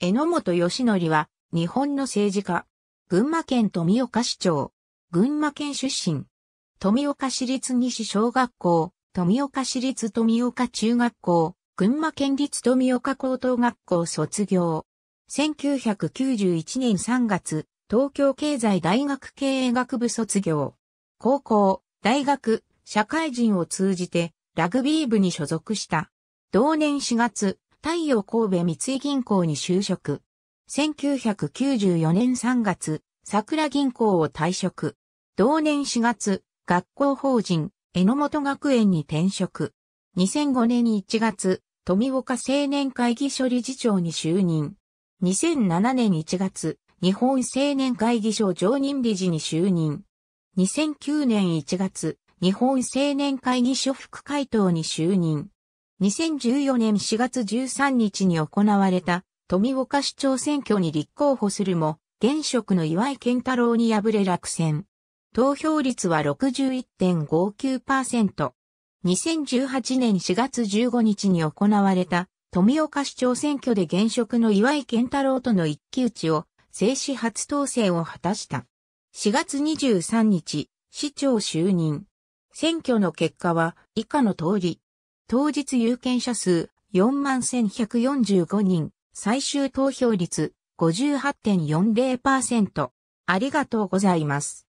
榎本義則は、日本の政治家。群馬県富岡市長。群馬県出身。富岡市立西小学校、富岡市立富岡中学校、群馬県立富岡高等学校卒業。1991年3月、東京経済大学経営学部卒業。高校、大学、社会人を通じて、ラグビー部に所属した。同年4月、太陽神戸三井銀行に就職。1994年3月、桜銀行を退職。同年4月、学校法人、榎本学園に転職。2005年1月、富岡青年会議所理事長に就任。2007年1月、日本青年会議所常任理事に就任。2009年1月、日本青年会議所副会頭に就任。2014年4月13日に行われた富岡市長選挙に立候補するも、現職の岩井健太郎に敗れ落選。投票率は61.59%。2018年4月15日に行われた富岡市長選挙で現職の岩井健太郎との一騎打ちを制止初当選を果たした。4月23日、市長就任。選挙の結果は以下の通り。当日有権者数41,145人、最終投票率58.40%。ありがとうございます。